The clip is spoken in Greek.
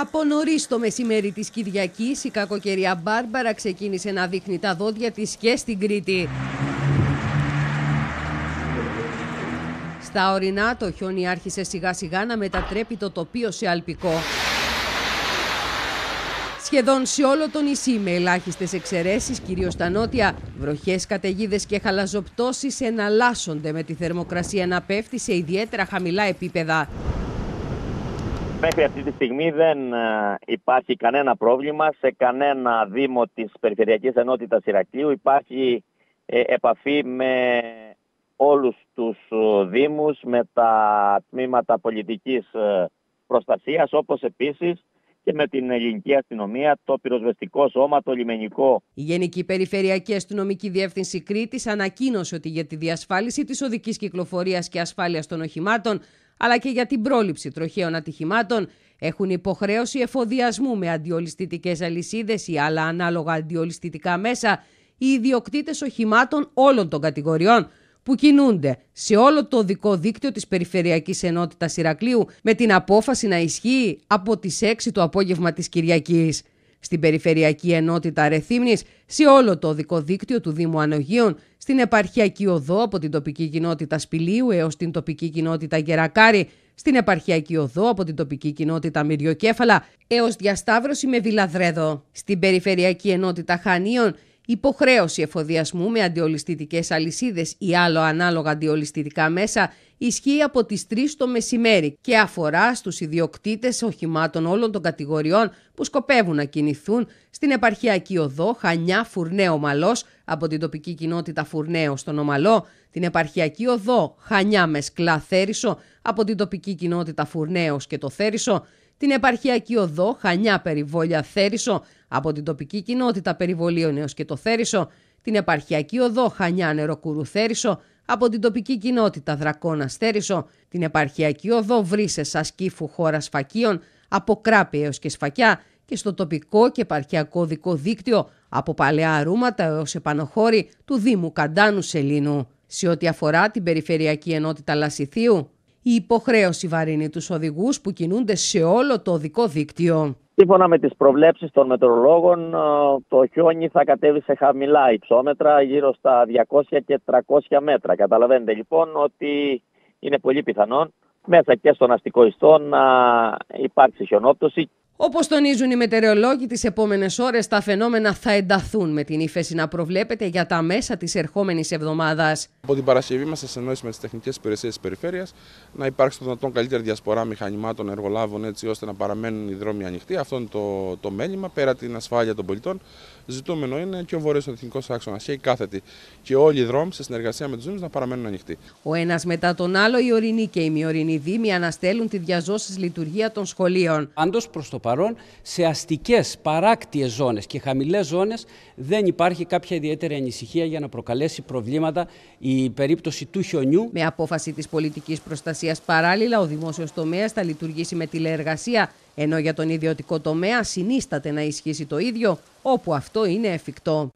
Από νωρίς το μεσημέρι της Κυριακής, η κακοκαιρία Μπάρμπαρα ξεκίνησε να δείχνει τα δόντια της και στην Κρήτη. Στα ορεινά, το χιόνι άρχισε σιγά σιγά να μετατρέπει το τοπίο σε αλπικό. Σχεδόν σε όλο το νησί, με ελάχιστες εξαιρέσεις, κυρίως στα νότια, βροχές, καταιγίδες και χαλαζοπτώσεις εναλλάσσονται με τη θερμοκρασία να πέφτει σε ιδιαίτερα χαμηλά επίπεδα. Μέχρι αυτή τη στιγμή δεν ε, υπάρχει κανένα πρόβλημα σε κανένα δήμο της Περιφερειακής Ενότητας Ηρακλείου. Υπάρχει ε, επαφή με όλους τους ε, δήμους, με τα τμήματα πολιτικής προστασίας, όπως επίσης και με την ελληνική αστυνομία, το πυροσβεστικό σώμα, το λιμενικό. Η Γενική Περιφερειακή Αστυνομική Διεύθυνση Κρήτης ανακοίνωσε ότι για τη διασφάλιση της οδικής κυκλοφορίας και ασφάλειας των οχημάτων αλλά και για την πρόληψη τροχαίων ατυχημάτων έχουν υποχρέωση εφοδιασμού με αντιολιστητικέ αλυσίδες ή άλλα ανάλογα αντιολισθητικά μέσα οι ιδιοκτήτες οχημάτων όλων των κατηγοριών που κινούνται σε όλο το δικό δίκτυο της Περιφερειακής Ενότητας Ηρακλείου με την απόφαση να ισχύει από τις 6 το απόγευμα της Κυριακής στην Περιφερειακή Ενότητα Ρεθύμνης, σε όλο το οδικό δίκτυο του Δήμου Ανογείων, στην Επαρχιακή Οδό από την τοπική κοινότητα Σπηλίου έως την τοπική κοινότητα Γερακάρη, στην Επαρχιακή Οδό από την τοπική κοινότητα Μυριοκέφαλα έως διασταύρωση με Βιλαδρέδο. Στην Περιφερειακή Ενότητα Χανίων Υποχρέωση εφοδιασμού με αντιολιστητικές αλυσίδες ή άλλο ανάλογα αντιολιστητικά μέσα ισχύει από τις 3 το μεσημέρι και αφορά στους ιδιοκτήτες οχημάτων όλων των κατηγοριών που σκοπεύουν να κινηθούν στην επαρχιακή οδό Χανιά Φουρνέο Μαλός από την τοπική κοινότητα Φουρνέο στον Ομαλό, την επαρχιακή οδό Χανιά Μεσκλά Θέρισο από την τοπική κοινότητα Φουρνέος και το Θέρισο, την επαρχιακή οδό Χανιά Περιβόλια Θέρισο από την τοπική κοινότητα περιβολίων έως και το Θέρισο, την επαρχιακή οδό Χανιά Νεροκούρου Θέρισο, από την τοπική κοινότητα Δρακόνας Θέρισο, την επαρχιακή οδό Βρύσες Ασκήφου Χώρας Σφακίων, από Κράπη έως και Σφακιά και στο τοπικό και επαρχιακό δικό δίκτυο από Παλαιά Ρούματα έως επανοχώρη του Δήμου Καντάνου Σελίνου. Σε ό,τι αφορά την Περιφερειακή Ενότητα Λασιθίου, η υποχρέωση βαρύνει τους οδηγούς που κινούνται σε όλο το οδικό δίκτυο. Σύμφωνα με τις προβλέψεις των μετρολόγων, ε, το χιόνι θα κατέβει σε χαμηλά υψόμετρα, γύρω στα 200 και 300 μέτρα. Καταλαβαίνετε λοιπόν ότι είναι πολύ πιθανόν μέσα και στον αστικό ιστό να υπάρξει χιονόπτωση Όπως τονίζουν οι μετεωρολόγοι, τις επόμενες ώρες τα φαινόμενα θα ενταθούν με την ύφεση να προβλέπεται για τα μέσα της ερχόμενης εβδομάδας. Από την Παρασκευή, μας, σε ενόηση με τις τεχνικές υπηρεσίες της περιφέρειας να υπάρξει το δυνατόν καλύτερη διασπορά μηχανημάτων, εργολάβων, έτσι ώστε να παραμένουν οι δρόμοι ανοιχτοί. Αυτό είναι το, το μέλημα. Πέρα την ασφάλεια των πολιτών, ζητούμενο είναι και ο βόρειος εθνικός άξονας και η κάθετη και όλοι οι δρόμοι σε συνεργασία με τους Δήμου να παραμένουν ανοιχτοί. Ο ένας μετά τον άλλο, οι ορεινοί και οι μειορεινοί Δήμοι αναστέλουν τη διαζώση λειτουργία των σχολείων. Πάντως προς το σε αστικές παράκτιες ζώνες και χαμηλές ζώνες δεν υπάρχει κάποια ιδιαίτερη ανησυχία για να προκαλέσει προβλήματα η περίπτωση του χιονιού. Με απόφαση της πολιτικής προστασίας παράλληλα, ο δημόσιος τομέας θα λειτουργήσει με τηλεεργασία, ενώ για τον ιδιωτικό τομέα συνίσταται να ισχύσει το ίδιο, όπου αυτό είναι εφικτό.